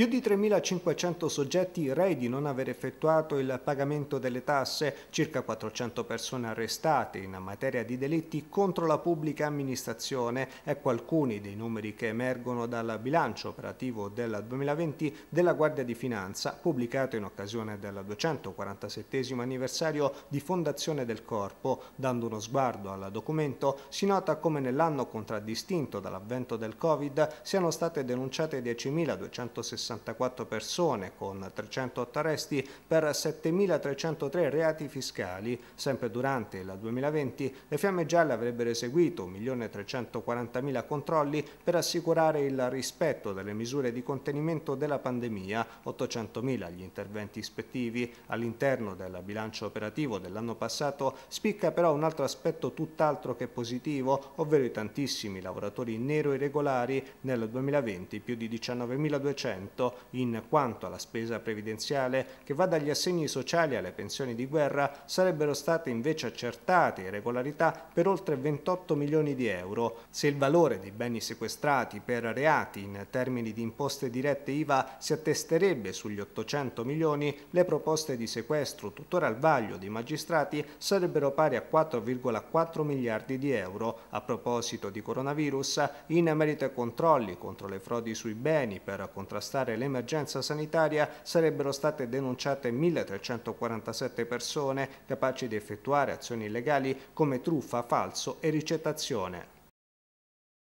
Più di 3.500 soggetti rei di non aver effettuato il pagamento delle tasse, circa 400 persone arrestate in materia di delitti contro la pubblica amministrazione. Ecco alcuni dei numeri che emergono dal bilancio operativo del 2020 della Guardia di Finanza, pubblicato in occasione del 247 anniversario di fondazione del corpo. Dando uno sguardo al documento, si nota come nell'anno contraddistinto dall'avvento del Covid siano state denunciate 10.260 64 persone con 308 arresti per 7.303 reati fiscali. Sempre durante il 2020 le Fiamme Gialle avrebbero eseguito 1.340.000 controlli per assicurare il rispetto delle misure di contenimento della pandemia, 800.000 gli interventi ispettivi. All'interno del bilancio operativo dell'anno passato spicca però un altro aspetto tutt'altro che positivo, ovvero i tantissimi lavoratori nero irregolari nel 2020 più di 19.200 1% in quanto alla spesa previdenziale che va dagli assegni sociali alle pensioni di guerra sarebbero state invece accertate irregolarità per oltre 28 milioni di euro. Se il valore dei beni sequestrati per reati in termini di imposte dirette IVA si attesterebbe sugli 800 milioni, le proposte di sequestro tuttora al vaglio dei magistrati sarebbero pari a 4,4 miliardi di euro. A proposito di coronavirus, in merito ai controlli contro le frodi sui beni per contrastare contrastare l'emergenza sanitaria sarebbero state denunciate 1.347 persone capaci di effettuare azioni illegali come truffa, falso e ricettazione.